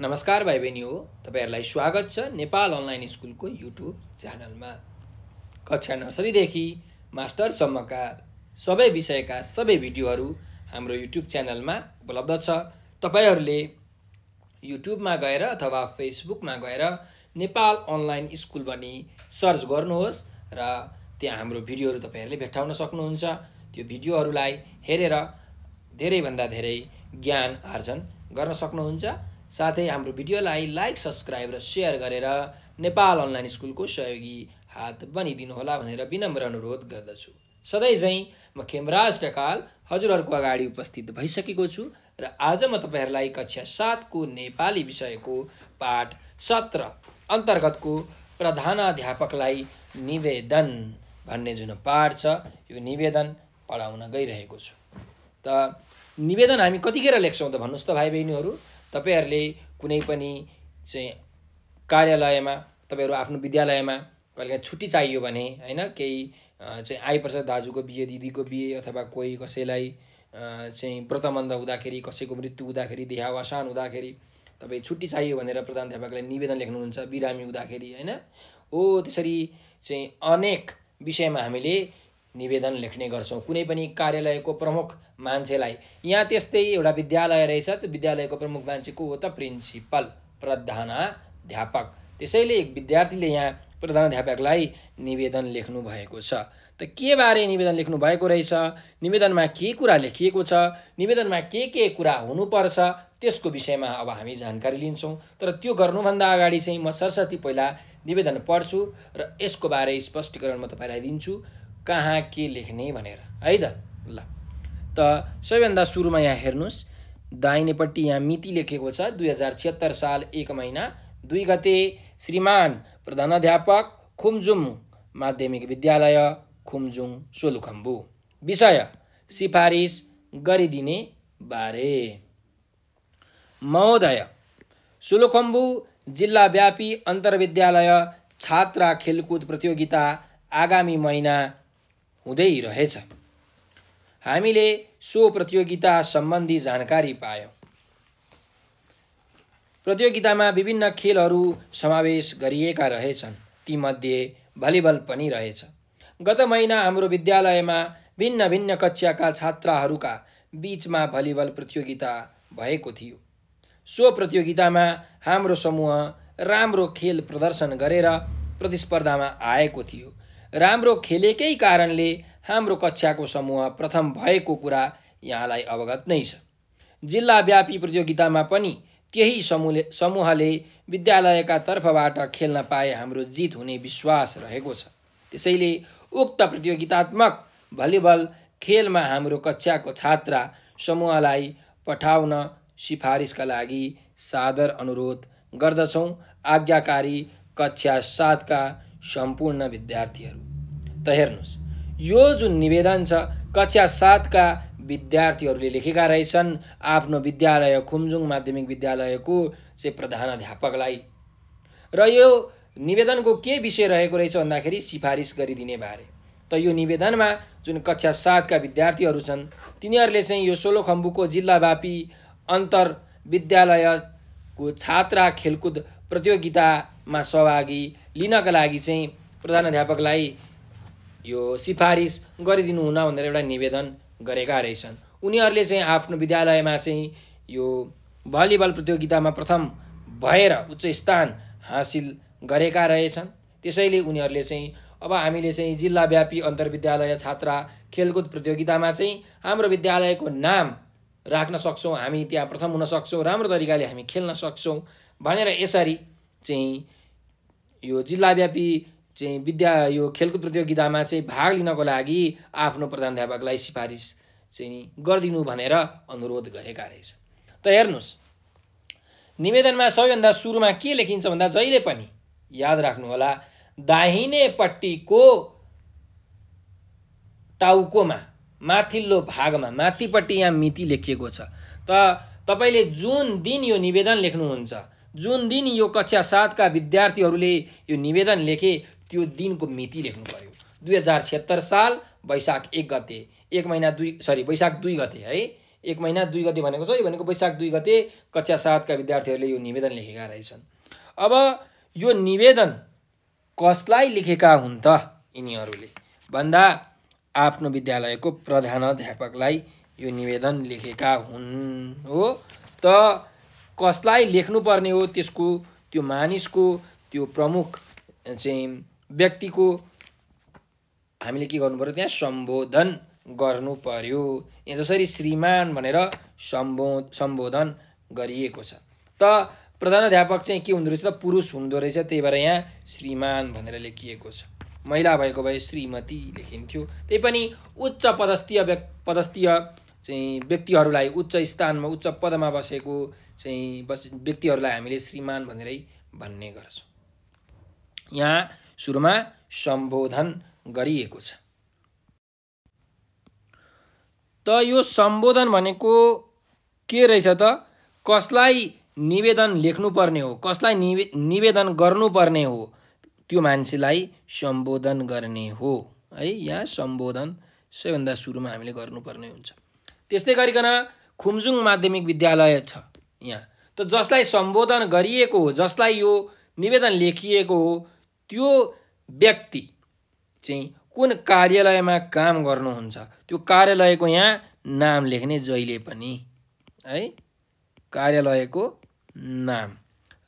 नमस्कार भाइ बहिनी हो तपाईँहरूलाई स्वागत छ नेपाल अनलाइन स्कुलको युट्युब च्यानलमा कक्षा नर्सरीदेखि मास्टरसम्मका सबै विषयका सबै भिडियोहरू हाम्रो युट्युब च्यानलमा उपलब्ध छ तपाईँहरूले युट्युबमा गएर अथवा फेसबुकमा गएर नेपाल अनलाइन स्कुल भनी सर्च गर्नुहोस् र त्यहाँ हाम्रो भिडियोहरू तपाईँहरूले भेट्टाउन सक्नुहुन्छ त्यो भिडियोहरूलाई हेरेर धेरैभन्दा धेरै ज्ञान आर्जन गर्न सक्नुहुन्छ साथै हाम्रो भिडियोलाई लाइक सब्सक्राइब र सेयर गरेर नेपाल अनलाइन स्कुलको सहयोगी हात बनिदिनुहोला भनेर विनम्र अनुरोध गर्दछु सधैँझै म खेमराज ढकाल हजुरहरूको अगाडि उपस्थित भइसकेको छु र आज म तपाईँहरूलाई कक्षा सातको नेपाली विषयको पाठ सत्र अन्तर्गतको प्रधानाध्यापकलाई निवेदन भन्ने जुन पाठ छ यो निवेदन पढाउन गइरहेको छु त निवेदन हामी कतिखेर लेख्छौँ त भन्नुहोस् त भाइ बहिनीहरू तपाईँहरूले कुनै पनि चाहिँ कार्यालयमा तपाईँहरू आफ्नो विद्यालयमा कहिलेकाहीँ छुट्टी चाहियो भने होइन केही चाहिँ आइपर्छ दाजुको बिहे दिदीको बिहे अथवा कोही कसैलाई चाहिँ व्रतबन्ध हुँदाखेरि कसैको मृत्यु हुँदाखेरि देहावसान हुँदाखेरि तपाईँ छुट्टी चाहियो भनेर अध्यापकलाई निवेदन लेख्नुहुन्छ बिरामी हुँदाखेरि होइन हो त्यसरी चाहिँ अनेक विषयमा हामीले निवेदन लेख्ने गर्छौँ कुनै पनि कार्यालयको प्रमुख मान्छेलाई यहाँ त्यस्तै एउटा विद्यालय रहेछ त्यो विद्यालयको प्रमुख मान्छे को हो त प्रिन्सिपल प्रधानाध्यापक त्यसैले एक विद्यार्थीले यहाँ प्रधानाध्यापकलाई निवेदन लेख्नु भएको छ त के बारे निवेदन लेख्नु भएको रहेछ निवेदनमा के कुरा लेखिएको छ निवेदनमा के के कुरा हुनुपर्छ त्यसको विषयमा अब हामी जानकारी लिन्छौँ तर त्यो गर्नुभन्दा अगाडि चाहिँ म सरस्वती पहिला निवेदन पढ्छु र यसको बारे स्पष्टीकरण म तपाईँलाई दिन्छु कहाँ के लेख्ने भनेर है त ल त सबैभन्दा सुरुमा यहाँ हेर्नुहोस् दाहिनेपट्टि यहाँ मिति लेखेको छ दुई हजार छिहत्तर साल एक महिना दुई गते श्रीमान प्रधानाध्यापक खुमजुङ माध्यमिक विद्यालय खुमजुङ सोलुखम्बु विषय सिफारिस गरिदिने बारे महोदय सोलुखम्बु जिल्लाव्यापी अन्तर्विद्यालय छात्रा खेलकुद प्रतियोगिता आगामी महिना हुँदै रहेछ हामीले सो प्रतियोगिता सम्बन्धी जानकारी पायौँ प्रतियोगितामा विभिन्न खेलहरू समावेश गरिएका रहेछन् तीमध्ये भलिबल पनि रहेछ गत महिना हाम्रो विद्यालयमा भिन्न भिन्न कक्षाका छात्राहरूका बिचमा भलिबल प्रतियोगिता भएको थियो सो प्रतियोगितामा हाम्रो समूह राम्रो खेल प्रदर्शन गरेर प्रतिस्पर्धामा आएको थियो राम्रो खेलेकै कारणले हाम्रो कक्षाको समूह प्रथम भएको कुरा यहाँलाई अवगत नै छ जिल्लाव्यापी प्रतियोगितामा पनि त्यही समूहले समूहले विद्यालयका तर्फबाट खेल्न पाए हाम्रो जित हुने विश्वास रहेको छ त्यसैले उक्त प्रतियोगितात्मक भलिबल खेलमा हाम्रो कक्षाको छात्रा समूहलाई पठाउन सिफारिसका लागि सादर अनुरोध गर्दछौँ आज्ञाकारी कक्षा सातका सम्पूर्ण विद्यार्थीहरू त हेर्नुहोस् यो जुन निवेदन छ कक्षा सातका विद्यार्थीहरूले लेखेका रहेछन् आफ्नो विद्यालय खुम्जुङ माध्यमिक विद्यालयको चाहिँ प्रधानाध्यापकलाई र यो निवेदनको के विषय रहेको रहेछ भन्दाखेरि सिफारिस गरिदिने बारे त यो निवेदनमा जुन कक्षा सातका विद्यार्थीहरू छन् तिनीहरूले चाहिँ यो सोलोखम्बुको जिल्लाव्यापी अन्तर विद्यालयको छात्रा खेलकुद प्रतियोगितामा सहभागी लिनका लागि चाहिँ प्रधानाध्यापकलाई यो सिफारिस गरिदिनु हुन भनेर एउटा निवेदन गरेका रहेछन् उनीहरूले चाहिँ आफ्नो विद्यालयमा चाहिँ यो भलिबल प्रतियोगितामा प्रथम भएर उच्च स्थान हासिल गरेका रहेछन् त्यसैले उनीहरूले चाहिँ अब हामीले चाहिँ जिल्लाव्यापी अन्तर्विद्यालय छात्रा खेलकुद प्रतियोगितामा चाहिँ हाम्रो विद्यालयको नाम राख्न सक्छौँ हामी त्यहाँ प्रथम हुन सक्छौँ राम्रो तरिकाले हामी खेल्न सक्छौँ भनेर यसरी चाहिँ यो जिल्लाव्यापी चाहिँ विद्या यो खेलकुद प्रतियोगितामा चाहिँ भाग लिनको लागि आफ्नो प्रधानध्यापकलाई सिफारिस चाहिँ गरिदिनु भनेर अनुरोध गरेका रहेछ त हेर्नुहोस् निवेदनमा सबैभन्दा सुरुमा के लेखिन्छ भन्दा जहिले पनि याद राख्नुहोला दाहिनेपट्टिको टाउकोमा माथिल्लो भागमा माथिपट्टि यहाँ मिति लेखिएको छ त तपाईँले जुन दिन यो निवेदन लेख्नुहुन्छ जुन दिन यो कक्षा सातका विद्यार्थीहरूले यो निवेदन लेखे त्यो दिनको मिति लेख्नु पर्यो दुई हजार छिहत्तर साल वैशाख एक गते एक महिना दुई सरी वैशाख दुई गते है एक महिना दुई गते भनेको छ यो भनेको वैशाख दुई गते कक्षा सातका विद्यार्थीहरूले यो निवेदन लेखेका रहेछन् अब यो निवेदन कसलाई लेखेका हुन् त यिनीहरूले भन्दा आफ्नो विद्यालयको प्रधान अध्यापकलाई यो निवेदन लेखेका हुन् हो त कसलाई लेख्नुपर्ने हो त्यसको त्यो मानिसको त्यो प्रमुख चाहिँ व्यक्तिको हामीले के गर्नु पऱ्यो त्यहाँ सम्बोधन गर्नु पर्यो यहाँ जसरी श्रीमान भनेर सम्बो सम्बोधन गरिएको छ त प्रधानाध्यापक चाहिँ के हुँदो रहेछ त पुरुष हुँदो रहेछ त्यही भएर यहाँ श्रीमान भनेर लेखिएको छ महिला भएको भए श्रीमती लेखिन्थ्यो त्यही पनि उच्च पदस्थीय व्यक् पदस्थीय चाहिँ व्यक्तिहरूलाई उच्च स्थानमा उच्च पदमा बसेको चाहिँ बस व्यक्तिहरूलाई हामीले श्रीमान भनेरै भन्ने गर्छौँ यहाँ सुरुमा सम्बोधन गरिएको छ त यो सम्बोधन भनेको के रहेछ त कसलाई निवेदन लेख्नुपर्ने हो कसलाई निवे निवेदन गर्नुपर्ने हो त्यो मान्छेलाई सम्बोधन गर्ने हो है यहाँ सम्बोधन सबैभन्दा सुरुमा हामीले गर्नुपर्ने हुन्छ त्यस्तै गरिकन खुम्जुङ माध्यमिक विद्यालय छ यहाँ त जसलाई सम्बोधन गरिएको हो जसलाई यो निवेदन लेखिएको हो त्यो व्यक्ति चाहिँ कुन कार्यालयमा काम गर्नुहुन्छ त्यो कार्यालयको यहाँ नाम लेख्ने जहिले पनि है कार्यालयको नाम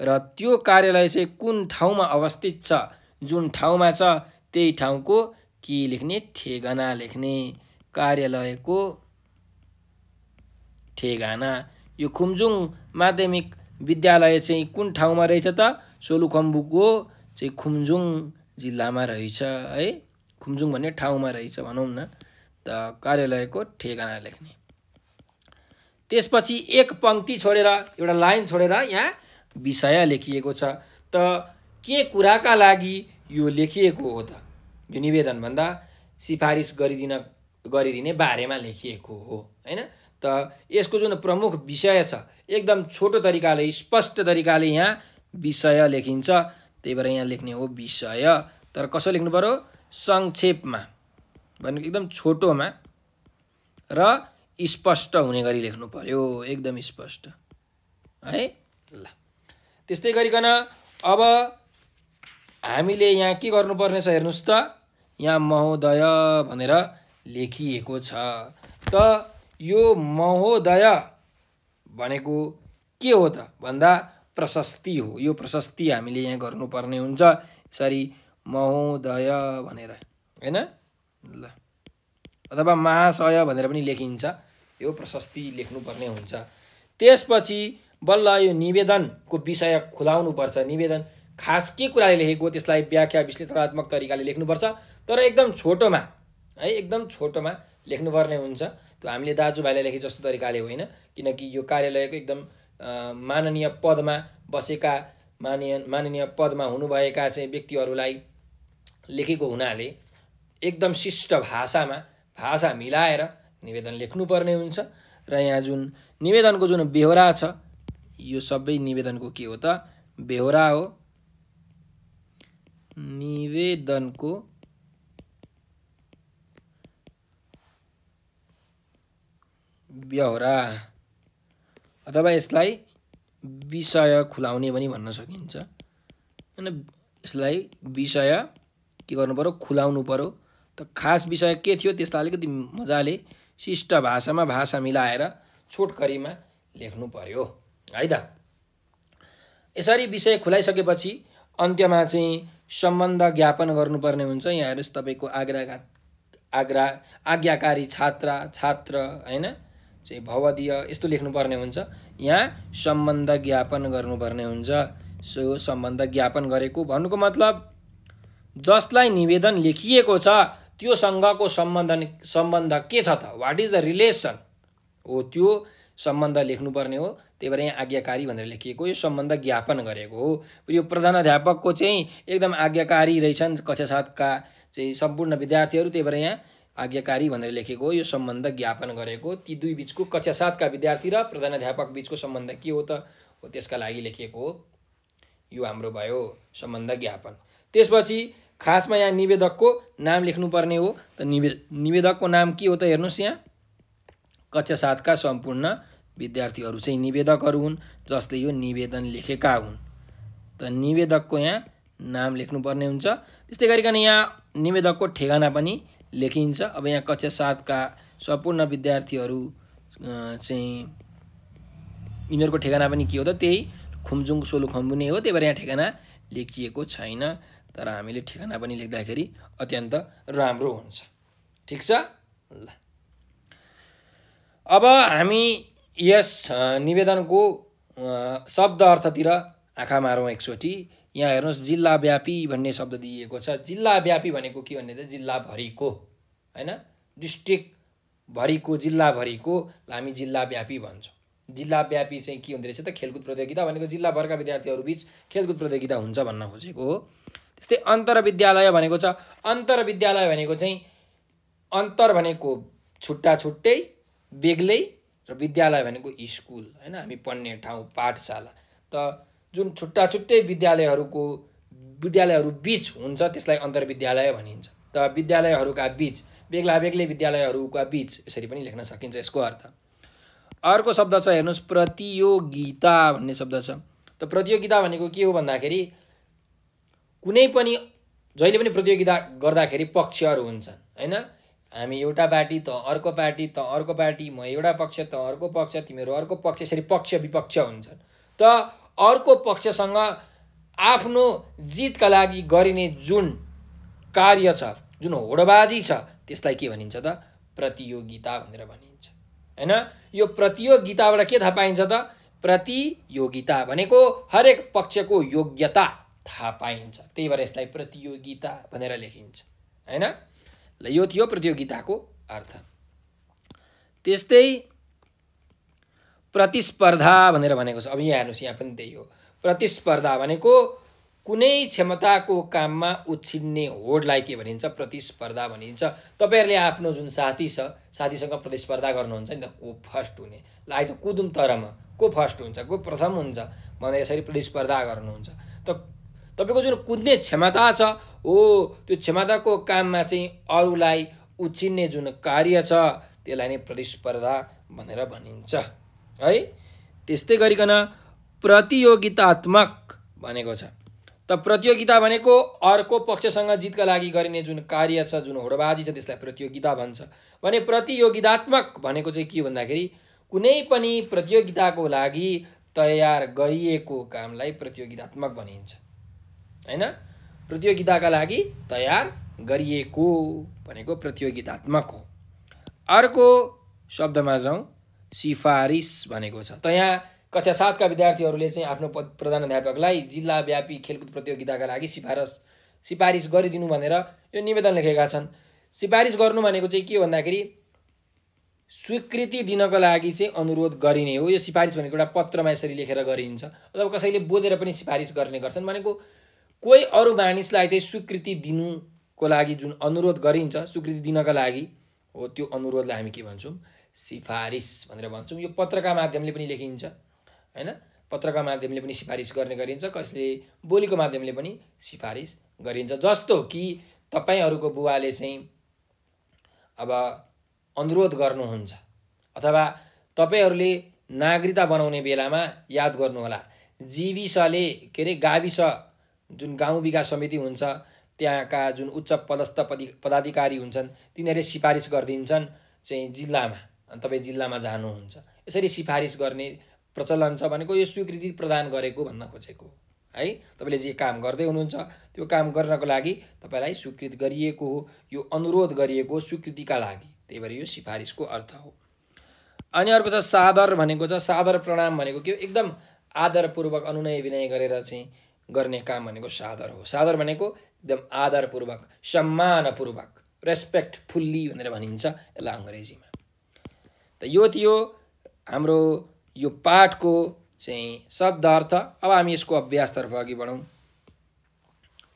र त्यो कार्यालय चाहिँ कुन ठाउँमा अवस्थित छ जुन ठाउँमा छ त्यही ठाउँको के लेख्ने ठेगाना लेख्ने कार्यालयको ठेगाना यो खुम्जुङ माध्यमिक विद्यालय चाहिँ कुन ठाउँमा रहेछ त सोलुखम्बुको चाहिँ खुम्जुङ जिल्लामा रहेछ है खुम्जुङ भन्ने ठाउँमा रहेछ भनौँ न त कार्यालयको ठेगाना लेख्ने त्यसपछि एक पङ्क्ति छोडेर एउटा लाइन छोडेर यहाँ विषय लेखिएको छ त के कुराका लागि यो लेखिएको हो त यो निवेदनभन्दा सिफारिस गरिदिन गरिदिने बारेमा लेखिएको हो होइन यसको जुन प्रमुख विषय छ एकदम छोटो तरिकाले स्पष्ट तरिकाले यहाँ विषय लेखिन्छ त्यही भएर यहाँ लेख्ने हो विषय तर कसो लेख्नु पऱ्यो सङ्क्षेपमा भनेको एकदम छोटोमा र स्पष्ट हुने गरी लेख्नु पऱ्यो एकदम स्पष्ट है ल त्यस्तै गरिकन अब हामीले यहाँ के गर्नुपर्नेछ हेर्नुहोस् त यहाँ महोदय भनेर लेखिएको छ त यो महोदय भनेको के हो त भन्दा प्रशस्ति हो यो प्रशस्ति हामीले यहाँ गर्नुपर्ने हुन्छ यसरी महोदय भनेर होइन ल अथवा महाशय भनेर पनि लेखिन्छ यो प्रशस्ति लेख्नुपर्ने हुन्छ त्यसपछि बल्ल यो निवेदनको विषय खुलाउनुपर्छ निवेदन खास के कुराले लेखेको त्यसलाई व्याख्या विश्लेषणात्मक तरिकाले लेख्नुपर्छ तर एकदम छोटोमा है एकदम छोटोमा लेख्नुपर्ने हुन्छ त्यो हामीले दाजुभाइलाई लेखे जस्तो तरिकाले होइन किनकि यो कार्यालयको एकदम माननीय पदमा बसेका माननीय माननीय पदमा हुनुभएका चाहिँ व्यक्तिहरूलाई लेखेको हुनाले एकदम शिष्ट भाषामा भाषा मिलाएर निवेदन लेख्नुपर्ने हुन्छ र यहाँ जुन निवेदनको जुन बेहोरा छ यो सबै निवेदनको के हो त बेहोरा हो निवेदनको व्यहोरा अथवा यसलाई विषय खुलाउने पनि भन्न सकिन्छ होइन यसलाई विषय के गर्नु पऱ्यो खुलाउनु पऱ्यो त खास विषय के थियो त्यसलाई अलिकति मजाले शिष्ट भाषामा भाषा मिलाएर छोटकरीमा लेख्नु पऱ्यो है त यसरी विषय खुलाइसकेपछि अन्त्यमा चाहिँ सम्बन्ध ज्ञापन गर्नुपर्ने हुन्छ यहाँ हेर्नुहोस् तपाईँको आग्रा आग्रा आज्ञाकारी छात्रा छात्र होइन चाहिँ भवदीय यस्तो लेख्नुपर्ने हुन्छ यहाँ सम्बन्ध ज्ञापन गर्नुपर्ने हुन्छ सो सम्बन्ध ज्ञापन गरेको भन्नुको मतलब जसलाई निवेदन लेखिएको छ त्योसँगको सम्बन्ध सम्बन्ध के छ त वाट इज द रिलेसन हो त्यो सम्बन्ध लेख्नुपर्ने हो त्यही भएर यहाँ आज्ञाकारी भनेर लेखिएको यो सम्बन्ध ज्ञापन गरेको हो यो अध्यापकको चाहिँ एकदम आज्ञाकारी रहेछन् कक्षा सातका चाहिँ सम्पूर्ण विद्यार्थीहरू त्यही भएर यहाँ आज्ञाकारी भनेर लेखेको यो सम्बन्ध ज्ञापन गरेको ती दुई बिचको कक्षा सातका विद्यार्थी र प्रधानाध्यापक बिचको सम्बन्ध के हो त हो त्यसका लागि लेखिएको यो हाम्रो भयो सम्बन्ध ज्ञापन त्यसपछि खासमा यहाँ निवेदकको नाम लेख्नुपर्ने हो त निवे निवेदकको नाम के हो त हेर्नुहोस् यहाँ कक्षा सातका सम्पूर्ण विद्यार्थीहरू चाहिँ निवेदकहरू हुन् जसले यो निवेदन लेखेका हुन् त निवेदकको यहाँ नाम लेख्नुपर्ने हुन्छ त्यस्तै गरिकन यहाँ निवेदकको ठेगाना पनि लेखिन्छ अब यहाँ कक्षा सातका सम्पूर्ण विद्यार्थीहरू चाहिँ यिनीहरूको ठेगाना पनि के हो त त्यही खुम्जुङ सोलु खम्बु नै हो त्यही भएर यहाँ ठेगाना लेखिएको छैन तर हामीले ठेगाना पनि लेख्दाखेरि अत्यन्त राम्रो हुन्छ ठिक छ ल अब हामी यस निवेदनको शब्द अर्थतिर आँखा मारौँ एकचोटि यहाँ हेर्नुहोस् जिल्लाव्यापी भन्ने शब्द दिइएको छ जिल्लाव्यापी भनेको के भन्ने त जिल्लाभरिको होइन डिस्ट्रिक्टभरिको जिल्लाभरिको हामी जिल्लाव्यापी भन्छौँ जिल्लाव्यापी चाहिँ के हुँदो रहेछ त खेलकुद प्रतियोगिता भनेको जिल्लाभरका बिच खेलकुद प्रतियोगिता हुन्छ भन्न खोजेको हो त्यस्तै अन्तर विद्यालय भनेको छ अन्तर विद्यालय भनेको चाहिँ अन्तर भनेको छुट्टा छुट्टै बेग्लै र विद्यालय भनेको स्कुल होइन हामी पढ्ने ठाउँ पाठशाला त जुन छुट्टा छुट्टै विद्यालयहरूको विद्यालयहरू बिच हुन्छ त्यसलाई अन्तर्विद्यालय भनिन्छ त विद्यालयहरूका बिच बेग्ला बेग्लै विद्यालयहरूका बिच यसरी पनि लेख्न सकिन्छ यसको अर्थ अर्को शब्द छ हेर्नुहोस् प्रतियोगिता भन्ने शब्द छ त प्रतियोगिता भनेको के हो भन्दाखेरि कुनै पनि जहिले पनि प्रतियोगिता गर्दाखेरि पक्षहरू हुन्छन् होइन हामी एउटा पार्टी त अर्को पार्टी त अर्को पार्टी म एउटा पक्ष त अर्को पक्ष तिमीहरू अर्को पक्ष यसरी पक्ष विपक्ष हुन्छन् त अर्को पक्षसँग आफ्नो जितका लागि गरिने जुन कार्य छ जुन होडबाजी छ त्यसलाई के भनिन्छ त प्रतियोगिता भनेर भनिन्छ होइन यो प्रतियोगिताबाट के थाहा पाइन्छ त प्रतियोगिता भनेको हरेक पक्षको योग्यता थाहा पाइन्छ त्यही भएर यसलाई प्रतियोगिता भनेर लेखिन्छ होइन ल यो थियो प्रतियोगिताको अर्थ त्यस्तै प्रतिस्पर्धा भनेर भनेको छ अब यहाँ हेर्नुहोस् यहाँ पनि त्यही हो प्रतिस्पर्धा भनेको कुनै क्षमताको काममा उछिन्ने होडलाई के भनिन्छ प्रतिस्पर्धा भनिन्छ तपाईँहरूले आफ्नो जुन साथी छ साथीसँग प्रतिस्पर्धा गर्नुहुन्छ नि त को फर्स्ट हुने लाइज कुदुम तरमा को फर्स्ट हुन्छ को प्रथम हुन्छ भनेर यसरी प्रतिस्पर्धा गर्नुहुन्छ त तपाईँको जुन कुद्ने क्षमता छ हो त्यो क्षमताको काममा चाहिँ अरूलाई उछिन्ने जुन कार्य छ त्यसलाई नै प्रतिस्पर्धा भनेर भनिन्छ है त्यस्तै गरिकन प्रतियोगितात्मक भनेको छ त प्रतियोगिता भनेको अर्को पक्षसँग जितका लागि गरिने जुन कार्य छ जुन होडबाजी छ त्यसलाई प्रतियोगिता भन्छ भने प्रतियोगितात्मक भनेको चाहिँ के भन्दाखेरि कुनै पनि प्रतियोगिताको लागि तयार गरिएको कामलाई प्रतियोगितात्मक भनिन्छ होइन प्रतियोगिताका लागि तयार गरिएको भनेको प्रतियोगितात्मक हो अर्को शब्दमा जाउँ सिफारिस भनेको छ त यहाँ कक्षा सातका विद्यार्थीहरूले चाहिँ आफ्नो प्रधानाध्यापकलाई जिल्लाव्यापी खेलकुद प्रतियोगिताका लागि सिफारस सिफारिस गरिदिनु भनेर यो निवेदन लेखेका छन् सिफारिस गर्नु भनेको चाहिँ के भन्दाखेरि स्वीकृति दिनको लागि चाहिँ अनुरोध गरिने हो यो सिफारिस भनेको एउटा पत्रमा यसरी लेखेर गरिन्छ अथवा कसैले बोलेर पनि सिफारिस गर्ने गर्छन् भनेको कोही अरू मानिसलाई चाहिँ स्वीकृति दिनुको लागि जुन अनुरोध गरिन्छ स्वीकृति दिनका लागि हो त्यो अनुरोधलाई हामी के भन्छौँ सिफारिस भनेर भन्छौँ यो पत्रका माध्यमले पनि लेखिन्छ होइन पत्रका माध्यमले पनि सिफारिस गर्ने गरिन्छ कसले बोलीको माध्यमले पनि सिफारिस गरिन्छ जस्तो कि तपाईँहरूको बुवाले चाहिँ अब अनुरोध गर्नुहुन्छ अथवा तपाईँहरूले नागरिकता बनाउने बेलामा याद गर्नुहोला जीविसले के अरे गाविस जुन गाउँ विकास समिति हुन्छ त्यहाँका जुन उच्च पदस्थ पदि पदाधिकारी हुन्छन् तिनीहरूले सिफारिस गरिदिन्छन् चाहिँ जिल्लामा तपाईँ जिल्लामा जानुहुन्छ यसरी सिफारिस गर्ने प्रचलन छ भनेको यो स्वीकृति प्रदान गरेको भन्न खोजेको है तपाईँले जे काम गर्दै हुनुहुन्छ त्यो काम गर्नको लागि तपाईँलाई स्वीकृत गरिएको हो यो अनुरोध गरिएको स्वीकृतिका लागि त्यही भएर यो सिफारिसको अर्थ हो अनि अर्को छ साबर भनेको छ साबर प्रणाम भनेको के हो एकदम आदरपूर्वक अनुनय विनय गरेर चाहिँ गर्ने काम भनेको सादर हो सादर भनेको एकदम आदरपूर्वक सम्मानपूर्वक रेस्पेक्टफुल्ली भनेर भनिन्छ यसलाई अङ्ग्रेजीमा त यो थियो हाम्रो यो पाठको चाहिँ शब्द अर्थ अब हामी यसको अभ्यासतर्फ अघि बढौँ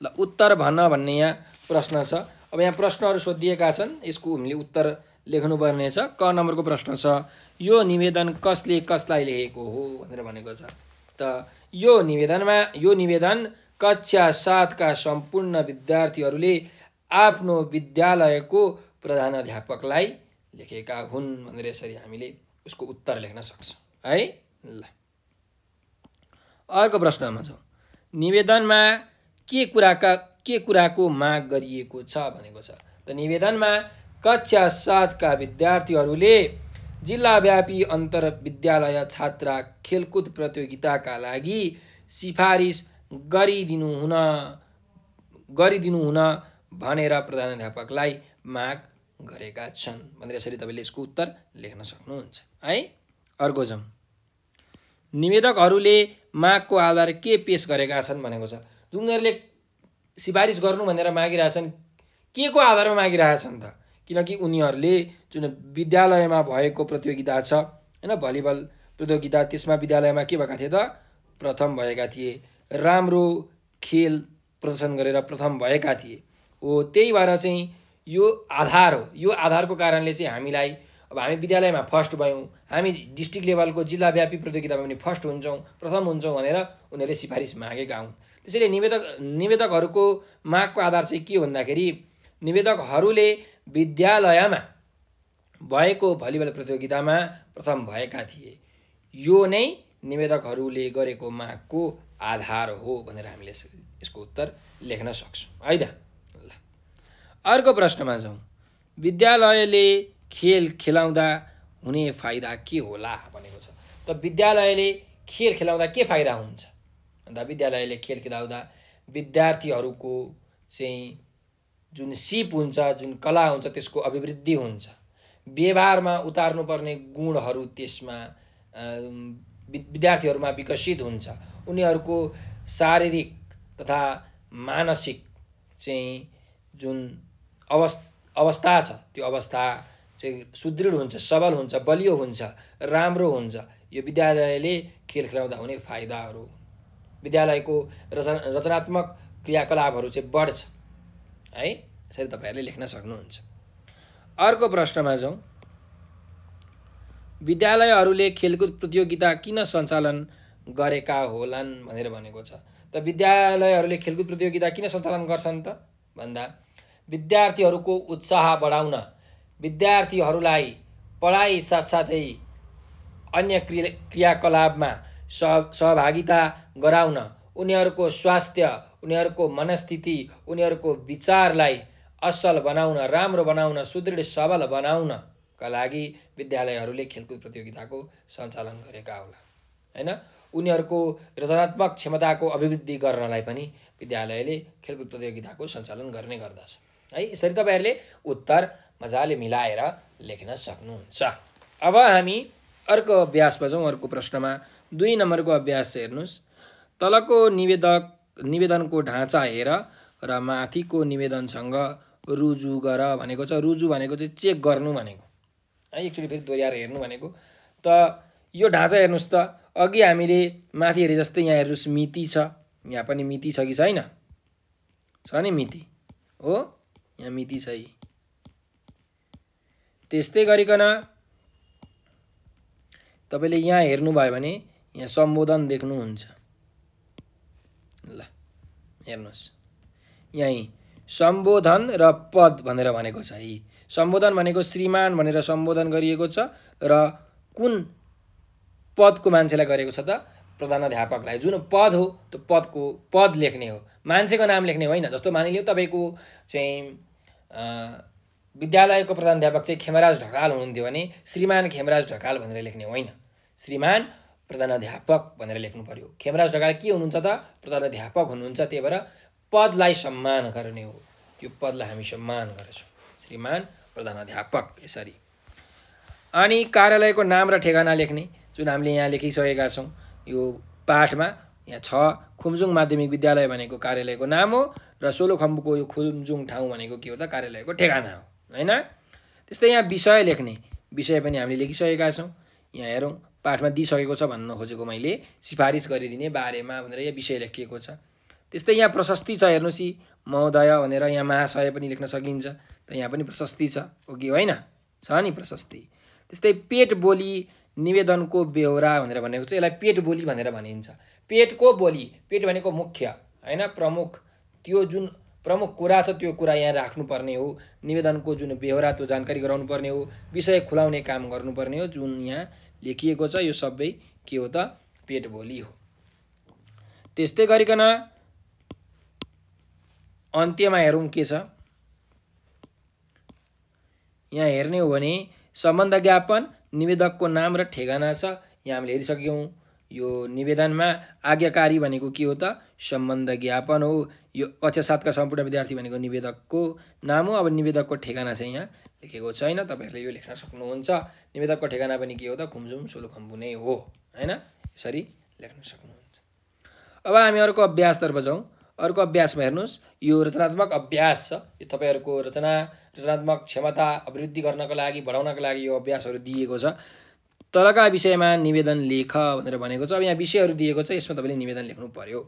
ल उत्तर भन्न भन्ने यहाँ प्रश्न छ अब यहाँ प्रश्नहरू सोधिएका छन् यसको हामीले उत्तर लेख्नुपर्ने छ क नम्बरको प्रश्न छ यो निवेदन कसले कसलाई लेखेको हो भनेर भनेको छ त यो निवेदनमा यो निवेदन कक्षा सातका सम्पूर्ण विद्यार्थीहरूले आफ्नो विद्यालयको प्रधानाध्यापकलाई लेखेका हुन् भनेर यसरी हामीले उसको उत्तर लेख्न सक्छौँ है ल अर्को प्रश्नमा छौँ निवेदनमा के कुराका के कुराको माग गरिएको छ भनेको छ त निवेदनमा कक्षा सातका विद्यार्थीहरूले जिल्लाव्यापी अन्तर विद्यालय छात्रा खेलकुद प्रतियोगिताका लागि सिफारिस गरिदिनु हुन गरिदिनु हुन भनेर प्रधानाध्यापकलाई माग गरेका छन् भनेर यसरी तपाईँले यसको उत्तर लेख्न सक्नुहुन्छ है अर्को जाउँ निवेदकहरूले मागको आधार के पेस गरेका छन् भनेको छ जुन उनीहरूले सिफारिस गर्नु भनेर मागिरहेछन् के को आधारमा मागिरहेछन् त किनकि उनीहरूले जुन विद्यालयमा भएको प्रतियोगिता छ होइन भलिबल प्रतियोगिता त्यसमा विद्यालयमा के भएका थिए त प्रथम भएका थिए राम्रो खेल प्रदर्शन गरेर प्रथम भएका थिए हो त्यही भएर चाहिँ यो आधार हो यो आधारको कारणले चाहिँ हामीलाई अब हामी विद्यालयमा फर्स्ट भयौँ हामी डिस्ट्रिक्ट लेभलको जिल्लाव्यापी प्रतियोगितामा पनि फर्स्ट हुन्छौँ प्रथम हुन्छौँ भनेर उनीहरूले सिफारिस मागेका हुन् त्यसैले निवेदक निवेदकहरूको मागको आधार चाहिँ के भन्दाखेरि निवेदकहरूले विद्यालयमा भएको भलिबल प्रतियोगितामा प्रथम भएका थिए यो नै निवेदकहरूले गरेको मागको आधार हो भनेर हामीले यसको उत्तर लेख्न सक्छौँ है त अर्को प्रश्नमा जाउँ विद्यालयले खेल खेलाउँदा हुने फाइदा के होला भनेको छ त विद्यालयले खेल खेलाउँदा के फाइदा हुन्छ भन्दा विद्यालयले खेल खेलाउँदा विद्यार्थीहरूको चाहिँ जुन सिप हुन्छ जुन कला हुन्छ त्यसको अभिवृद्धि हुन्छ व्यवहारमा उतार्नुपर्ने गुणहरू त्यसमा विद्यार्थीहरूमा विकसित हुन्छ उनीहरूको शारीरिक तथा मानसिक चाहिँ जुन अवस् अवस्था छ त्यो अवस्था चाहिँ सुदृढ हुन्छ सबल हुन्छ बलियो हुन्छ राम्रो हुन्छ यो विद्यालयले खेल खेलाउँदा हुने फाइदाहरू विद्यालयको रचना रचनात्मक क्रियाकलापहरू चाहिँ बढ्छ है यसरी तपाईँहरूले लेख्न सक्नुहुन्छ अर्को प्रश्नमा जाउँ विद्यालयहरूले खेलकुद प्रतियोगिता किन सञ्चालन गरेका होलान् भनेर भनेको छ त विद्यालयहरूले खेलकुद प्रतियोगिता किन सञ्चालन गर्छन् त भन्दा विद्यार्थीहरूको उत्साह बढाउन विद्यार्थीहरूलाई पढाइ साथसाथै अन्य क्रिया क्रियाकलापमा सह सहभागिता गराउन उनीहरूको स्वास्थ्य उनीहरूको मनस्थिति उनीहरूको विचारलाई असल बनाउन राम्रो बनाउन सुदृढ सबल बनाउनका लागि विद्यालयहरूले खेलकुद प्रतियोगिताको सञ्चालन गरेका होला होइन उनीहरूको रचनात्मक क्षमताको अभिवृद्धि गर्नलाई पनि विद्यालयले खेलकुद प्रतियोगिताको सञ्चालन गर्ने गर्दछ है यसरी तपाईँहरूले उत्तर मजाले मिलाएर लेख्न सक्नुहुन्छ अब हामी अर्को अभ्यासमा जाउँ अर्को प्रश्नमा दुई नम्बरको अभ्यास हेर्नुहोस् तलको निवेदक निवेदनको ढाँचा हेर र माथिको निवेदनसँग रुजु गर भनेको छ रुजु भनेको चाहिँ चेक गर्नु भनेको है एकचोटि फेरि दोहोऱ्याएर हेर्नु भनेको त यो ढाँचा हेर्नुहोस् त अघि हामीले माथि हेरे जस्तै यहाँ हेर्नुहोस् मिति छ यहाँ पनि मिति छ कि छैन छ नि मिति हो यहाँ मिति छ त्यस्तै गरिकन तपाईँले यहाँ हेर्नुभयो भने यहाँ सम्बोधन देख्नुहुन्छ ल हेर्नुहोस् यहीँ सम्बोधन र पद भनेर भनेको छ है सम्बोधन भनेको श्रीमान भनेर सम्बोधन गरिएको छ र कुन पदको मान्छेलाई गरेको छ त अध्यापकलाई जुन पद हो त्यो पदको पद लेख्ने हो मान्छेको नाम लेख्ने होइन जस्तो मानिलियो तपाईँको चाहिँ विद्यालयको प्रधानध्यापक चाहिँ खेमराज ढकाल हुनुहुन्थ्यो भने श्रीमान खेमराज ढकाल भनेर लेख्ने होइन श्रीमान अध्यापक भनेर लेख्नु पऱ्यो खेमराज ढकाल के हुनुहुन्छ त अध्यापक हुनुहुन्छ त्यही भएर पदलाई सम्मान गर्ने हो त्यो पदलाई हामी सम्मान गर्छौँ श्रीमान अध्यापक यसरी अनि कार्यालयको नाम र ठेगाना लेख्ने जुन हामीले यहाँ लेखिसकेका छौँ यो पाठमा यहाँ छ खुम्जुङ माध्यमिक विद्यालय भनेको कार्यालयको नाम हो र सोलो खम्बुको यो खुम्जुङ ठाउँ भनेको के हो त कार्यालयको ठेगाना हो होइन त्यस्तै यहाँ विषय लेख्ने विषय पनि हामीले लेखिसकेका छौँ यहाँ हेरौँ पाठमा दिइसकेको छ भन्न खोजेको मैले सिफारिस गरिदिने बारेमा भनेर यहाँ विषय लेखिएको छ त्यस्तै यहाँ प्रशस्ति छ हेर्नुहोस् यी महोदय भनेर यहाँ महाशय पनि लेख्न सकिन्छ त यहाँ पनि प्रशस्ति छ ओके होइन छ नि प्रशस्ति त्यस्तै पेट बोली निवेदनको बेहोरा भनेर भनेको छ यसलाई पेट बोली भनेर भनिन्छ पेटको बोली पेट भनेको मुख्य होइन प्रमुख त्यो जुन प्रमुख कुरा छ त्यो कुरा यहाँ राख्नुपर्ने हो निवेदनको जुन बेहोरा त्यो जानकारी गराउनुपर्ने हो विषय खुलाउने काम गर्नुपर्ने हो जुन यहाँ लेखिएको छ यो सबै के हो त पेट भोली हो त्यस्तै गरिकन अन्त्यमा हेरौँ के छ यहाँ हेर्ने हो भने सम्बन्ध ज्ञापन निवेदकको नाम र ठेगाना छ यहाँ हामीले हेरिसक्यौँ यो निवेदनमा आज्ञाकारी भनेको के हो त सम्बन्ध ज्ञापन हो यो कक्षा सातका सम्पूर्ण विद्यार्थी भनेको निवेदकको नाम हो अब निवेदकको ठेगाना चाहिँ यहाँ लेखेको छैन तपाईँहरूले यो लेख्न सक्नुहुन्छ निवेदकको ठेगाना पनि के हो त खुम्जुम सोलुखम्बु नै हो होइन यसरी लेख्न सक्नुहुन्छ अब हामी अर्को अभ्यासतर्फ जाउँ अर्को अभ्यासमा हेर्नुहोस् यो रचनात्मक अभ्यास छ यो तपाईँहरूको रचना रचनात्मक क्षमता अभिवृद्धि गर्नको लागि बढाउनको लागि यो अभ्यासहरू दिएको छ तलका विषयमा निवेदन लेख भनेर भनेको छ अब यहाँ विषयहरू दिएको छ यसमा तपाईँले निवेदन लेख्नु पऱ्यो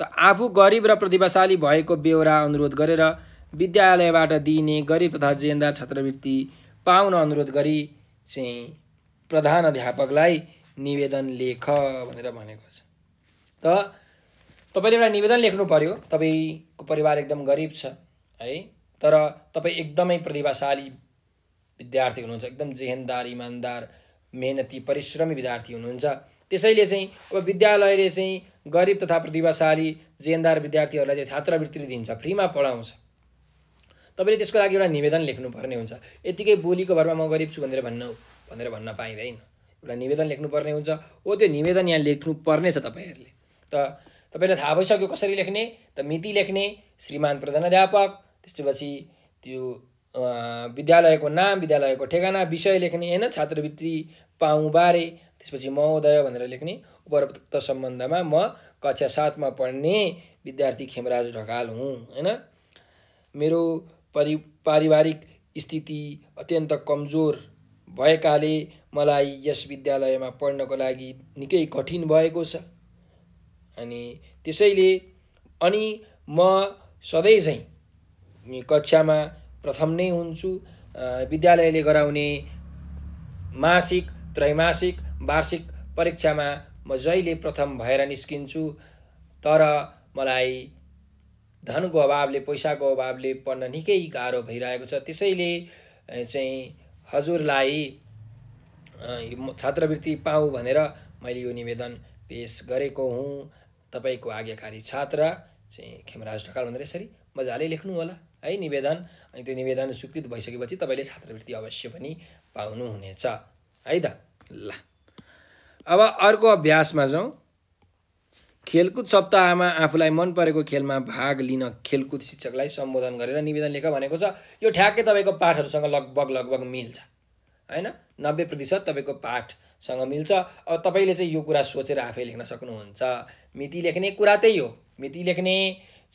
त आफू गरिब र प्रतिभाशाली भएको बेहोरा अनुरोध गरेर विद्यालयबाट दिइने गरिब तथा जेन्दा छात्रवृत्ति पाउन अनुरोध गरी चाहिँ प्रधान अध्यापकलाई निवेदन लेख भनेर भनेको छ त तपाईँले एउटा निवेदन लेख्नु पऱ्यो तपाईँको परिवार एकदम गरिब छ है तर तपाईँ एकदमै प्रतिभाशाली विद्यार्थी हुनुहुन्छ एकदम जेहेन्दार इमान्दार मेहनती परिश्रमी विद्यार्थी हुनुहुन्छ त्यसैले चाहिँ अब विद्यालयले चाहिँ गरिब तथा प्रतिभाशाली जेन्दार विद्यार्थीहरूलाई चाहिँ छात्रवृत्ति दिन्छ फ्रीमा पढाउँछ तपाईँले त्यसको लागि एउटा निवेदन लेख्नुपर्ने हुन्छ यतिकै बोलीको भरमा म गरिब छु भनेर भन्न भनेर भन्न पाइँदैन एउटा निवेदन लेख्नुपर्ने हुन्छ हो त्यो निवेदन यहाँ लेख्नुपर्ने छ तपाईँहरूले त तपाईँलाई थाहा भइसक्यो कसरी लेख्ने त मिति लेख्ने श्रीमान प्रधानाध्यापक त्यसपछि त्यो विद्यालयको नाम विद्यालयको ठेगाना विषय लेख्ने होइन छात्रवृत्ति पाउँबारे त्यसपछि महोदय भनेर लेख्ने उपरोक्त सम्बन्धमा म कक्षा सातमा पढ्ने विद्यार्थी खेमराज ढकाल हुँ होइन मेरो परि पारिवारिक स्थिति अत्यन्त कमजोर भएकाले मलाई यस विद्यालयमा पढ्नको लागि निकै कठिन भएको छ अनि त्यसैले अनि म सधैँ चाहिँ कक्षामा प्रथम नै हुन्छु विद्यालयले गराउने मासिक त्रैमासिक वार्षिक परीक्षामा म जहिले प्रथम भएर निस्किन्छु तर मलाई धनको अभावले पैसाको अभावले पढ्न निकै गाह्रो भइरहेको छ त्यसैले चाहिँ हजुरलाई छात्रवृत्ति पाऊ भनेर मैले यो निवेदन पेस गरेको हुँ तपाईँको आज्ञाकारी छात्र चाहिँ खेमराज ढकाल भनेर यसरी मजाले लेख्नु होला है निवेदन अनि त्यो निवेदन स्वीकृत भइसकेपछि तपाईँले छात्रवृत्ति अवश्य पनि पाउनुहुनेछ है त ल अब अर्को अभ्यासमा जाउँ खेलकुद सप्ताहमा आफूलाई मन परेको खेलमा भाग लिन खेलकुद शिक्षकलाई सम्बोधन गरेर निवेदन लेख भनेको छ यो ठ्याक्कै तपाईँको पाठहरूसँग लगभग लगभग मिल्छ होइन नब्बे प्रतिशत तपाईँको पाठसँग मिल्छ अब तपाईँले चाहिँ यो कुरा सोचेर आफै लेख्न सक्नुहुन्छ मिति लेख्ने कुरा त्यही हो मिति लेख्ने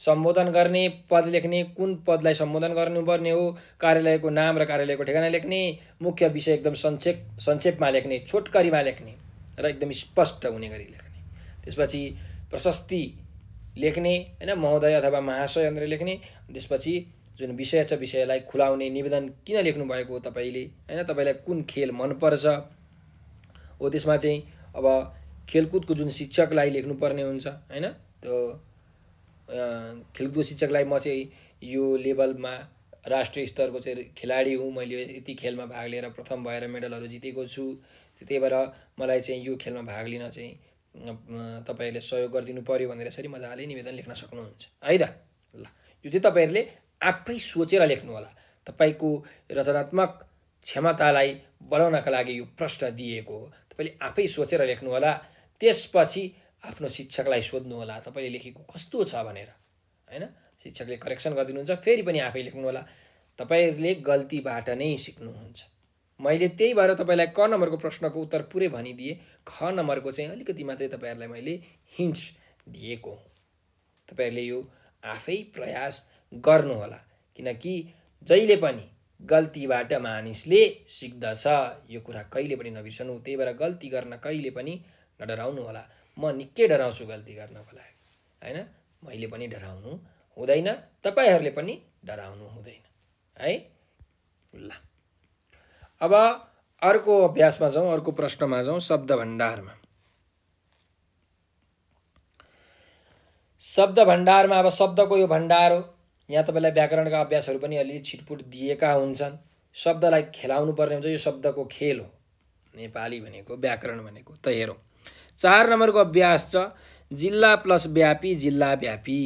सम्बोधन गर्ने पद लेख्ने कुन पदलाई सम्बोधन गर्नुपर्ने हो कार्यालयको नाम र कार्यालयको ठेगाना लेख्ने मुख्य विषय एकदम संक्षेप संक्षेपमा लेख्ने छोटकरीमा लेख्ने र एकदम स्पष्ट हुने गरी लेख्ने त्यसपछि प्रशस्ति लेख्ने होइन महोदय अथवा महाशय भनेर लेख्ने त्यसपछि जुन विषय छ विषयलाई खुलाउने निवेदन किन लेख्नुभएको हो तपाईँले होइन तपाईँलाई कुन खेल मनपर्छ हो त्यसमा चाहिँ अब खेलकुदको जुन शिक्षकलाई लेख्नुपर्ने हुन्छ होइन त्यो खेलकुदको शिक्षकलाई म चाहिँ यो लेभलमा राष्ट्रिय स्तरको चाहिँ खेलाडी हुँ मैले यति खेलमा भाग लिएर प्रथम भएर मेडलहरू जितेको छु त्यही भएर मलाई चाहिँ यो खेलमा भाग लिन चाहिँ तपाईँहरूले सहयोग गरिदिनु पऱ्यो भनेर यसरी मजाले निवेदन लेख्न सक्नुहुन्छ है त ल यो चाहिँ तपाईँहरूले आफै सोचेर लेख्नु होला तपाईँको रचनात्मक क्षमतालाई बढाउनका लागि यो प्रश्न दिएको हो तपाईँले आफै सोचेर लेख्नु होला त्यसपछि आफ्नो शिक्षकलाई सोध्नु होला तपाईँले लेखेको कस्तो छ भनेर होइन शिक्षकले करेक्सन गरिदिनुहुन्छ फेरि पनि आफै लेख्नु होला तपाईँहरूले गल्तीबाट नै सिक्नुहुन्छ मैले त्यही भएर तपाईँलाई क नम्बरको प्रश्नको उत्तर पुरै भनिदिएँ ख नम्बरको चाहिँ अलिकति मात्रै तपाईँहरूलाई मैले हिन्ट्स दिएको हो तपाईँहरूले यो आफै प्रयास गर्नुहोला किनकि जहिले पनि गल्तीबाट मानिसले सिक्दछ यो कुरा कहिले पनि नबिर्सनु त्यही भएर गल्ती गर्न कहिले पनि नडराउनु होला म निकै डराउँछु गल्ती गर्नको लागि होइन मैले पनि डराउनु हुँदैन तपाईँहरूले पनि डराउनु हुँदैन है ल अब अर्को अभ्यासमा जाउँ अर्को प्रश्नमा जाउँ शब्द भण्डारमा शब्द भण्डारमा अब शब्दको यो भण्डार हो यहाँ तपाईँलाई व्याकरणका अभ्यासहरू पनि अलि छिटपुट दिएका हुन्छन् शब्दलाई खेलाउनु पर्ने हुन्छ यो शब्दको खेल हो नेपाली भनेको व्याकरण भनेको त हेरौँ चार नम्बरको अभ्यास छ जिल्ला प्लस व्यापी जिल्ला व्यापी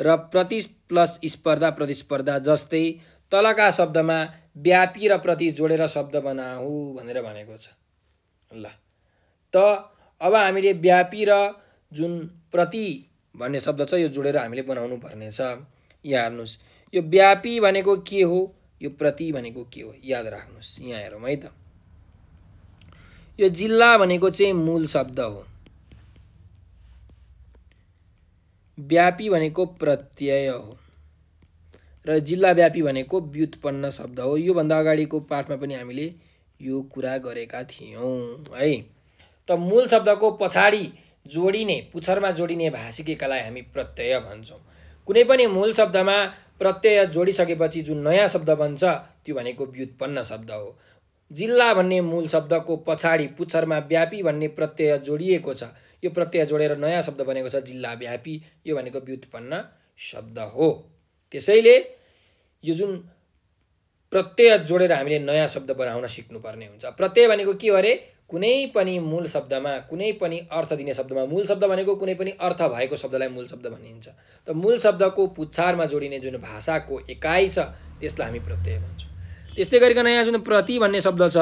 र प्रति प्लस स्पर्धा प्रतिस्पर्धा जस्तै तलका शब्दमा व्यापी र प्रति जोडेर शब्द बनाऊ भनेर भनेको छ ल त अब हामीले व्यापी र जुन प्रति भन्ने शब्द छ यो जोडेर हामीले बनाउनु पर्नेछ यहाँ हेर्नुहोस् यो व्यापी भनेको के हो यो प्रति भनेको के हो याद राख्नुहोस् यहाँ हेरौँ है त यो जिल्ला भनेको चाहिँ मूल शब्द हो व्यापी भनेको प्रत्यय हो र जिल्लाव्यापी भनेको व्युत्पन्न शब्द हो योभन्दा अगाडिको पाठमा पनि हामीले यो कुरा गरेका थियौँ है त मूल शब्दको पछाडि जोडिने पुच्छरमा जोडिने भाषिकलाई हामी प्रत्यय भन्छौँ कुनै पनि मूल शब्दमा प्रत्यय जोडिसकेपछि जुन नयाँ शब्द बन्छ त्यो भनेको व्युत्पन्न शब्द हो जिल्ला भन्ने मूल शब्दको पछाडि पुच्छरमा व्यापी भन्ने प्रत्यय जोडिएको छ यो प्रत्यय जोडेर नयाँ शब्द बनेको छ जिल्ला व्यापी यो भनेको व्युत्पन्न शब्द हो त्यसैले यो जुन प्रत्यय जोडेर हामीले नयाँ शब्द बनाउन सिक्नुपर्ने हुन्छ प्रत्यय भनेको के अरे कुनै पनि मूल शब्दमा कुनै पनि अर्थ दिने शब्दमा मूल शब्द भनेको कुनै पनि अर्थ भएको शब्दलाई मूल शब्द भनिन्छ त मूल शब्दको पुच्छारमा जोडिने जुन भाषाको एकाइ छ त्यसलाई हामी प्रत्यय भन्छौँ त्यस्तै गरिकन यहाँ जुन प्रति भन्ने शब्द छ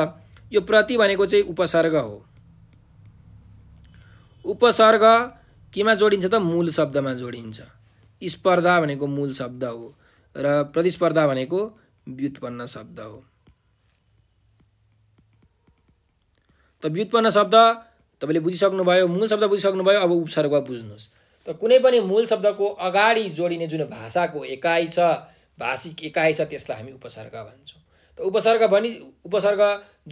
यो प्रति भनेको चाहिँ उपसर्ग हो उपसर्ग केमा जोडिन्छ त मूल शब्दमा जोडिन्छ स्पर्धा भनेको मूल शब्द हो र प्रतिस्पर्धा भनेको व्युत्पन्न शब्द हो त व्युत्पन्न शब्द तपाईँले बुझिसक्नुभयो मूल शब्द बुझिसक्नुभयो अब उपसर्ग बुझ्नुहोस् त कुनै पनि मूल शब्दको अगाडि जोडिने जुन भाषाको एकाइ छ भाषिक एकाइ छ त्यसलाई हामी उपसर्ग भन्छौँ त उपसर्ग भनी उपसर्ग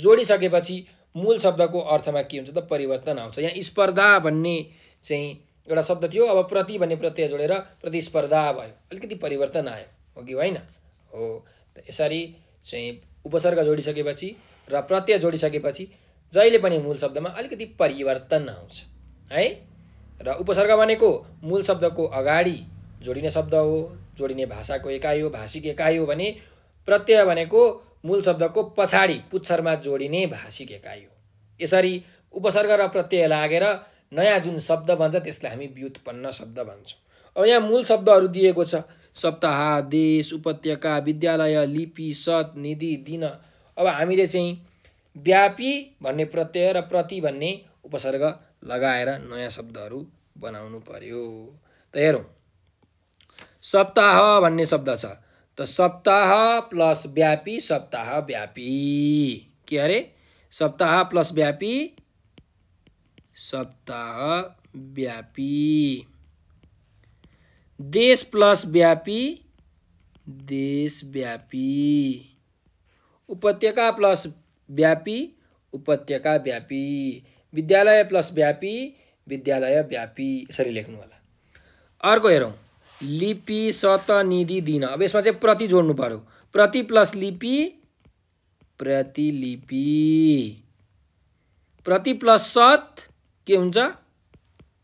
जोडिसकेपछि मूल शब्दको अर्थमा के हुन्छ त परिवर्तन आउँछ यहाँ स्पर्धा भन्ने चाहिँ एउटा शब्द थियो अब प्रति भन्ने प्रत्यय जोडेर प्रतिस्पर्धा भयो अलिकति परिवर्तन आयो हो कि होइन हो यसरी चाहिँ उपसर्ग जोडिसकेपछि र प्रत्यय जोडिसकेपछि जहिले पनि मूल शब्दमा अलिकति परिवर्तन आउँछ है र उपसर्ग भनेको मूल शब्दको अगाडि जोडिने शब्द हो जोडिने भाषाको एकाइ हो भाषिक एकाइ हो भने प्रत्यय भनेको मूल शब्दको पछाडि पुच्छरमा जोडिने भाषिक एकाइ हो यसरी उपसर्ग र प्रत्यय लागेर नयाँ जुन शब्द भन्छ त्यसलाई हामी व्युत्पन्न शब्द भन्छौँ अब यहाँ मूल शब्दहरू दिएको छ सप्ताह देश उपत्यका विद्यालय लिपि सत निधि दिन अब हामीले चाहिँ व्यापी भन्ने प्रत्यय र प्रति भन्ने उपसर्ग लगाएर नयाँ शब्दहरू बनाउनु पर्यो त हेरौँ सप्ताह भन्ने शब्द छ त सप्ताह प्लस व्यापी सप्ताह व्यापी के अरे सप्ताह प्लस व्यापी सप्ताह व्यापी देश प्लस व्यापी देशव्यापी उपत्यका प्लस व्यापी उपत्यका व्यापी विद्यालय प्लस व्यापी विद्यालय व्यापी यसरी लेख्नु होला अर्को हेरौँ लिपि निधि दिन अब यसमा चाहिँ प्रति जोड्नु पऱ्यो प्रति प्लस लिपि प्रतिलिपि प्रति प्लस सत के हुन्छ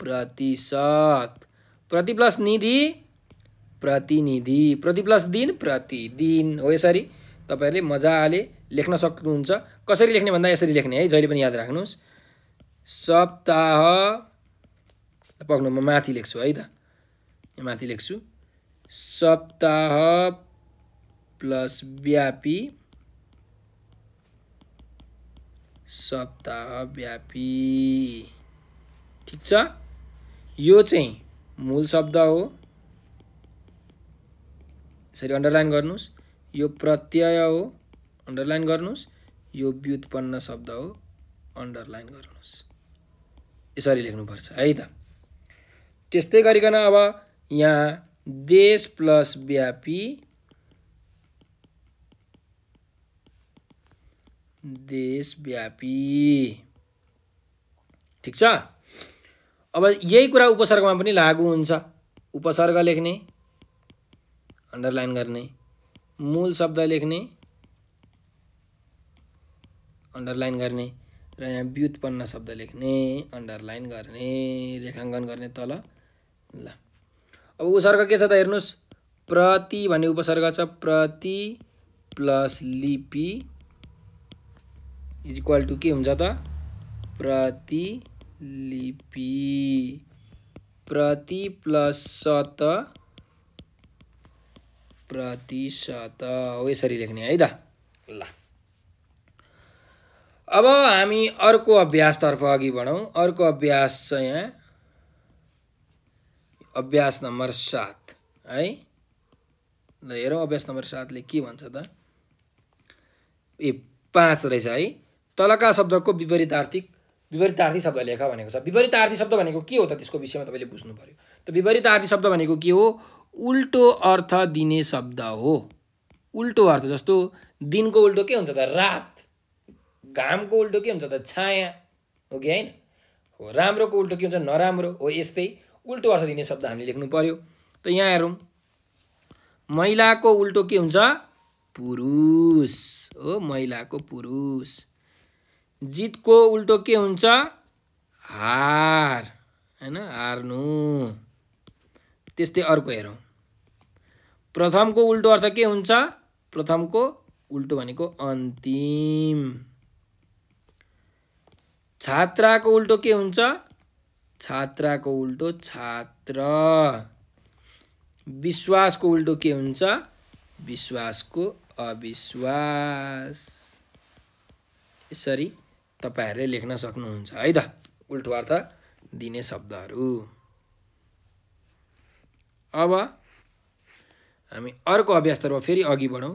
प्रतिशत प्रति प्लस निधि प्रतिनिधि प्रति प्लस दिन प्रतिदिन हो यसरी तपाईँहरूले मजाले लेख्न सक्नुहुन्छ कसरी लेख्ने भन्दा यसरी लेख्ने है जहिले पनि याद राख्नुहोस् सप्ताह पक्नु म माथि लेख्छु है त माथि लेख्छु सप्ताह प्लस व्यापी सप्ताह व्यापी ठिक छ यो चाहिँ मूल शब्द हो यसरी अन्डरलाइन गर्नुहोस् यो प्रत्यय हो अन्डरलाइन गर्नुहोस् यो व्युत्पन्न शब्द हो अन्डरलाइन गर्नुहोस् यसरी लेख्नुपर्छ है त त्यस्तै गरिकन अब यहाँ देश प्लस व्यापी देशव्यापी ठिक छ अब यही कुरा उपसर्गमा पनि लागु हुन्छ उपसर्ग लेख्ने अन्डरलाइन गर्ने मूल शब्द लेख्ने अन्डरलाइन गर्ने र यहाँ व्युत्पन्न शब्द लेख्ने अन्डरलाइन गर्ने रेखाङ्कन गर्ने तल ल अब उपसर्ग के छ त हेर्नुहोस् प्रति भन्ने उपसर्ग छ प्रति प्लस लिपि इज इक्वल टु के हुन्छ त प्रति लिपि प्रति प्लस शत प्रतिशत हो यसरी लेख्ने है त ल अब हामी अर्को अभ्यासतर्फ अघि बढौँ अर्को अभ्यास छ यहाँ अभ्यास नम्बर सात है ल हेरौँ अभ्यास नम्बर सातले के भन्छ त ए पाँच रहेछ है तलका शब्दको विपरीतार्थिक विपरीतार्थी शब्द लेख भनेको छ विपरीतार्थी शब्द भनेको के हो त त्यसको विषयमा तपाईँले बुझ्नु पऱ्यो त विपरीतार्थी शब्द भनेको के हो उल्टो अर्थ दिने शब्द हो उल्टो अर्थ जस्तो दिनको उल्टो के हुन्छ त रात घामको उल्टो के हुन्छ त छाया हो कि होइन हो राम्रोको उल्टो के हुन्छ नराम्रो हो यस्तै उल्टो अर्थ दिने शब्द हामीले लेख्नु पऱ्यो त यहाँ हेरौँ महिलाको उल्टो के हुन्छ पुरुष हो महिलाको पुरुष जितको उल्टो के हुन्छ हार होइन हार्नु त्यस्तै अर्को हेरौँ प्रथमको उल्टो अर्थ के हुन्छ प्रथमको उल्टो भनेको अन्तिम छात्राको उल्टो के हुन्छ छात्राको उल्टो छात्र विश्वासको उल्टो के हुन्छ विश्वासको अविश्वास यसरी तपाईँहरूले लेख्न सक्नुहुन्छ है त उल्टो अर्थ दिने शब्दहरू अब हामी अर्को अभ्यासतर्फ फेरि अघि बढौँ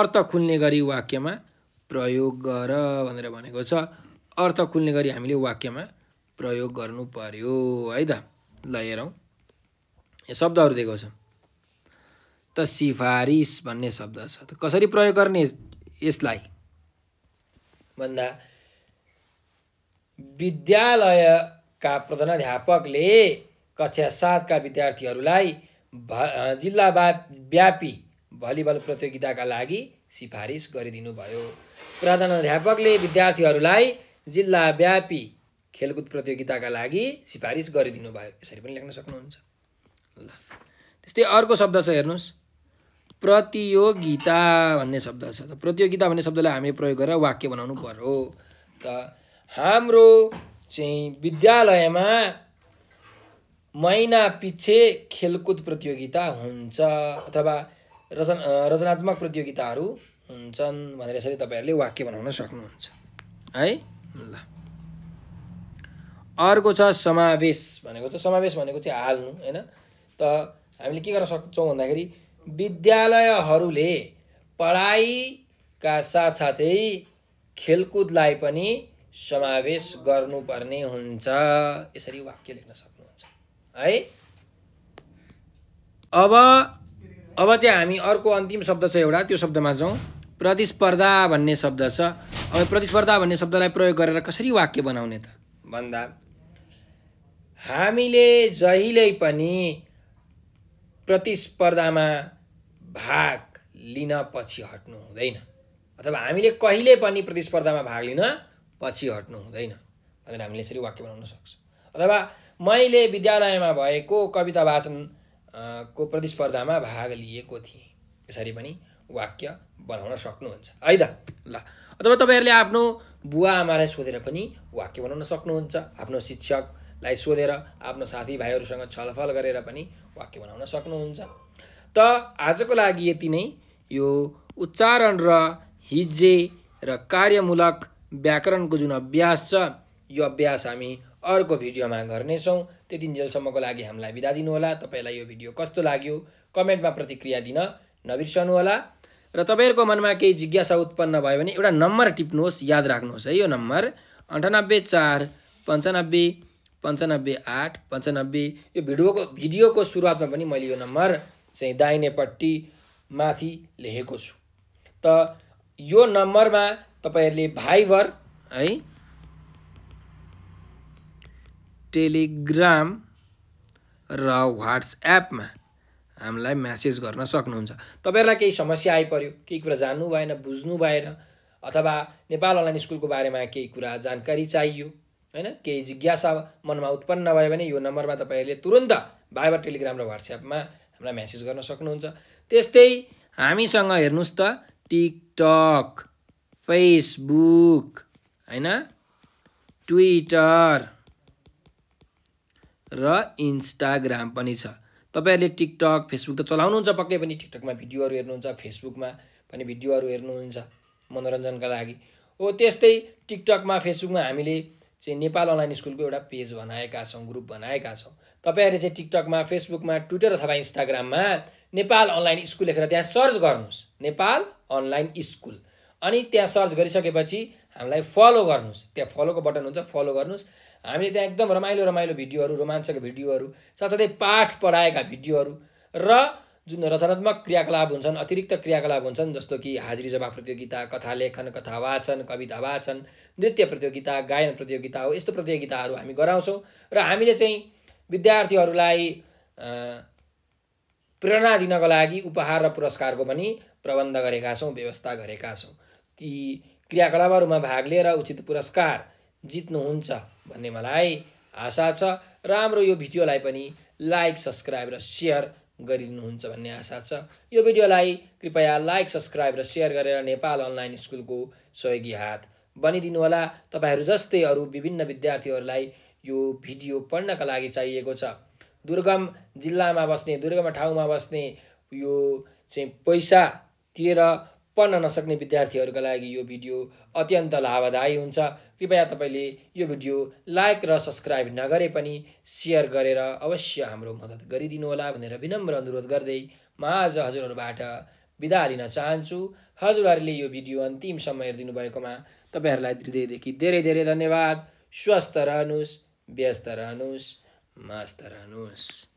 अर्थ खुल्ने गरी वाक्यमा प्रयोग गर भनेर भनेको छ अर्थ खुल्ने गरी हामीले वाक्यमा प्रयोग गर्नु पर्यो है त ल हेरौँ शब्दहरू दिएको छ त सिफारिस भन्ने शब्द छ त कसरी प्रयोग गर्ने यसलाई भन्दा विद्यालयका प्रधानाध्यापकले कक्षा सातका विद्यार्थीहरूलाई भ जिल्ला व्यापी भलिबल प्रतियोगिताका लागि सिफारिस गरिदिनुभयो प्रधानाध्यापकले विद्यार्थीहरूलाई जिल्लाव्यापी खेलकुद प्रतियोगिताका लागि सिफारिस गरिदिनु भयो यसरी पनि लेख्न सक्नुहुन्छ ल त्यस्तै अर्को शब्द छ हेर्नुहोस् प्रतियोगिता भन्ने शब्द छ त प्रतियोगिता भन्ने शब्दलाई हामीले प्रयोग गरेर वाक्य बनाउनु पर्यो त हाम्रो चाहिँ विद्यालयमा महिना पछि खेलकुद प्रतियोगिता हुन्छ अथवा रचन रचनात्मक प्रतियोगिताहरू हुन्छन् भनेर यसरी तपाईँहरूले वाक्य बनाउन सक्नुहुन्छ है ल अर्को छ समावेश भनेको छ समावेश भनेको चाहिँ हाल्नु होइन त हामीले के गर्न सक्छौँ भन्दाखेरि विद्यालयहरूले पढाइका साथसाथै खेलकुदलाई पनि समावेश गर्नुपर्ने हुन्छ यसरी वाक्य लेख्न सक्नुहुन्छ है अब अब चाहिँ हामी अर्को अन्तिम शब्द छ एउटा त्यो शब्दमा जाउँ प्रतिस्पर्धा भन्ने शब्द छ अब प्रतिस्पर्धा भन्ने शब्दलाई प्रयोग गरेर कसरी वाक्य बनाउने त भन्दा हामीले जहिले पनि प्रतिस्पर्धामा भाग लिन पछि हट्नु हुँदैन अथवा हामीले कहिले पनि प्रतिस्पर्धामा भाग लिन पछि हट्नु हुँदैन भनेर हामीले यसरी वाक्य बनाउन सक्छौँ अथवा मैले विद्यालयमा भएको कविता वाचन को प्रतिस्पर्धामा भाग लिएको थिएँ यसरी पनि वाक्य बनाउन सक्नुहुन्छ है त ल अथवा तपाईँहरूले आफ्नो बुवा आमालाई सोधेर पनि वाक्य बनाउन सक्नुहुन्छ आफ्नो शिक्षकलाई सोधेर आफ्नो साथीभाइहरूसँग छलफल गरेर पनि वाक्य बनाउन सक्नुहुन्छ त आजको लागि यति नै यो उच्चारण र हिज्जे र कार्यमूलक व्याकरणको जुन अभ्यास छ यो अभ्यास हामी अर्को भिडियोमा गर्नेछौँ त्यति जेलसम्मको लागि हामीलाई बिदा दिनुहोला तपाईँलाई यो भिडियो कस्तो लाग्यो कमेन्टमा प्रतिक्रिया दिन नबिर्सनुहोला र तपाईँहरूको मनमा केही जिज्ञासा उत्पन्न भयो भने एउटा नम्बर टिप्नुहोस् याद राख्नुहोस् है यो नम्बर अन्ठानब्बे चार पन्चानब्बे पन्चानब्बे आठ पन्चानब्बे यो भिडियोको भिडियोको सुरुवातमा पनि मैले यो नम्बर चाहिँ दाहिनेपट्टि माथि लेखेको छु त यो नम्बरमा तपाईँहरूले भाइबर है टेलिग्राम र वाट्सएपमा हामीलाई म्यासेज गर्न सक्नुहुन्छ तपाईँहरूलाई केही समस्या आइपऱ्यो केही कुरा जान्नु भएन बुझ्नु भएन अथवा नेपाल अनलाइन स्कुलको बारेमा केही कुरा जानकारी चाहियो होइन केही जिज्ञासा मनमा उत्पन्न भयो भने यो नम्बरमा तपाईँहरूले तुरन्त भाइबर टेलिग्राम र वाट्सएपमा हामीलाई म्यासेज गर्न सक्नुहुन्छ त्यस्तै हामीसँग हेर्नुहोस् त टिकटक फेसबुक होइन ट्विटर र इन्स्टाग्राम पनि छ तपाईँहरूले टिकटक फेसबुक त चलाउनुहुन्छ पक्कै पनि टिकटकमा भिडियोहरू हेर्नुहुन्छ फेसबुकमा पनि भिडियोहरू हेर्नुहुन्छ मनोरञ्जनका लागि हो त्यस्तै टिकटकमा फेसबुकमा हामीले चाहिँ नेपाल अनलाइन स्कुलको एउटा पेज बनाएका छौँ ग्रुप बनाएका छौँ तपाईँहरूले चाहिँ टिकटकमा फेसबुकमा ट्विटर अथवा इन्स्टाग्राममा नेपाल अनलाइन स्कुल लेखेर त्यहाँ सर्च गर्नुहोस् नेपाल अनलाइन स्कुल अनि त्यहाँ सर्च गरिसकेपछि हामीलाई फलो गर्नुहोस् त्यहाँ फलोको बटन हुन्छ फलो गर्नुहोस् हामीले त्यहाँ एकदम रमाइलो रमाइलो भिडियोहरू रोमाञ्चक भिडियोहरू साथसाथै पाठ पढाएका भिडियोहरू र जुन रचनात्मक क्रियाकलाप हुन्छन् अतिरिक्त क्रियाकलाप हुन्छन् जस्तो कि हाजिरी जवाब प्रतियोगिता कथा लेखन कथा वाचन कविता वाचन नृत्य प्रतियोगिता गायन प्रतियोगिता हो यस्तो प्रतियोगिताहरू हामी गराउँछौँ र हामीले चाहिँ विद्यार्थीहरूलाई प्रेरणा दिनको लागि उपहार र पुरस्कारको पनि प्रबन्ध गरेका छौँ व्यवस्था गरेका छौँ यी क्रियाकलापहरूमा भाग लिएर उचित पुरस्कार जित्नुहुन्छ भन्ने मलाई आशा छ र हाम्रो यो भिडियोलाई पनि लाइक सब्सक्राइब र सेयर गरिदिनुहुन्छ भन्ने आशा छ यो भिडियोलाई कृपया लाइक सब्सक्राइब र सेयर गरेर नेपाल अनलाइन स्कुलको सहयोगी हात बनिदिनुहोला तपाईँहरू जस्तै अरू विभिन्न विद्यार्थीहरूलाई यो भिडियो पढ्नका लागि चाहिएको छ दुर्गम जिल्लामा बस्ने दुर्गम ठाउँमा बस्ने यो चाहिँ पैसा तिरेर पढ्न नसक्ने विद्यार्थीहरूका लागि यो भिडियो अत्यन्त लाभदायी हुन्छ कृपया तपाईँले यो भिडियो लाइक र सब्सक्राइब नगरे पनि सेयर गरेर अवश्य हाम्रो मद्दत होला भनेर विनम्र अनुरोध गर्दै म आज हजुरहरूबाट बिदा लिन चाहन्छु हजुरहरूले यो भिडियो अन्तिमसम्म हेरिदिनु भएकोमा तपाईँहरूलाई हृदयदेखि धेरै धेरै धन्यवाद स्वस्थ रहनुहोस् व्यस्त रहनुहोस् मस्त रहनुहोस्